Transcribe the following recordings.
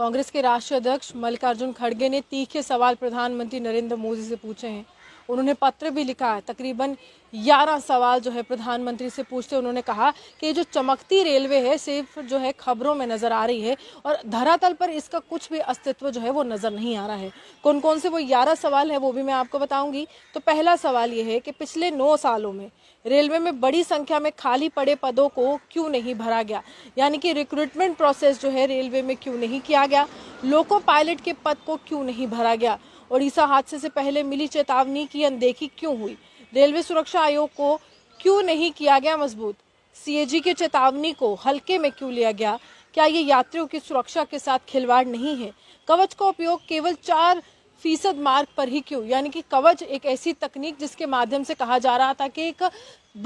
कांग्रेस के राष्ट्रीय अध्यक्ष मल्लिकार्जुन खड़गे ने तीखे सवाल प्रधानमंत्री नरेंद्र मोदी से पूछे हैं उन्होंने पत्र भी लिखा है तकरीबन ग्यारह सवाल जो है प्रधानमंत्री से पूछते उन्होंने कहा कि जो चमकती रेलवे है सिर्फ जो है खबरों में नज़र आ रही है और धरातल पर इसका कुछ भी अस्तित्व जो है वो नज़र नहीं आ रहा है कौन कौन से वो ग्यारह सवाल है वो भी मैं आपको बताऊंगी तो पहला सवाल ये है कि पिछले नौ सालों में रेलवे में बड़ी संख्या में खाली पड़े पदों को क्यों नहीं भरा गया यानी कि रिक्रूटमेंट प्रोसेस जो है रेलवे में क्यों नहीं किया गया लोको पायलट के पद को क्यों नहीं भरा गया उड़ीसा हादसे से पहले मिली चेतावनी की अनदेखी क्यों हुई रेलवे सुरक्षा आयोग को क्यों नहीं किया गया मजबूत सीएजी के चेतावनी को हल्के में क्यों लिया गया क्या ये यात्रियों की सुरक्षा के साथ खिलवाड़ नहीं है कवच का उपयोग केवल चार फीसद मार्ग पर ही क्यों यानी कि कवच एक ऐसी तकनीक जिसके माध्यम से कहा जा रहा था कि एक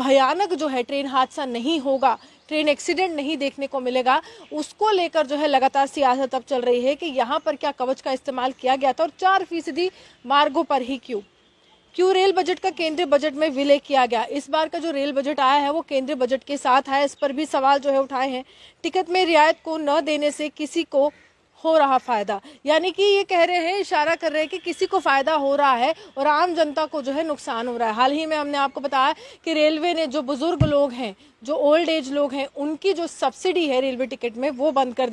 भयानक जो है ट्रेन हादसा नहीं होगा ट्रेन एक्सीडेंट नहीं देखने को मिलेगा उसको लेकर जो है लगातार सियासत अब चल रही है कि यहाँ पर क्या कवच का इस्तेमाल किया गया था और चार फीसदी मार्गो पर ही क्यों क्यों रेल बजट का केंद्रीय बजट में विलय किया गया इस बार का जो रेल बजट आया है वो केंद्रीय बजट के साथ आया इस पर भी सवाल जो है उठाए हैं टिकट में रियायत को न देने से किसी को हो रहा फ़ायदा यानी कि ये कह रहे हैं इशारा कर रहे हैं कि किसी को फ़ायदा हो रहा है और आम जनता को जो है नुकसान हो रहा है हाल ही में हमने आपको बताया कि रेलवे ने जो बुज़ुर्ग लोग हैं जो ओल्ड एज लोग हैं उनकी जो सब्सिडी है रेलवे टिकट में वो बंद कर दी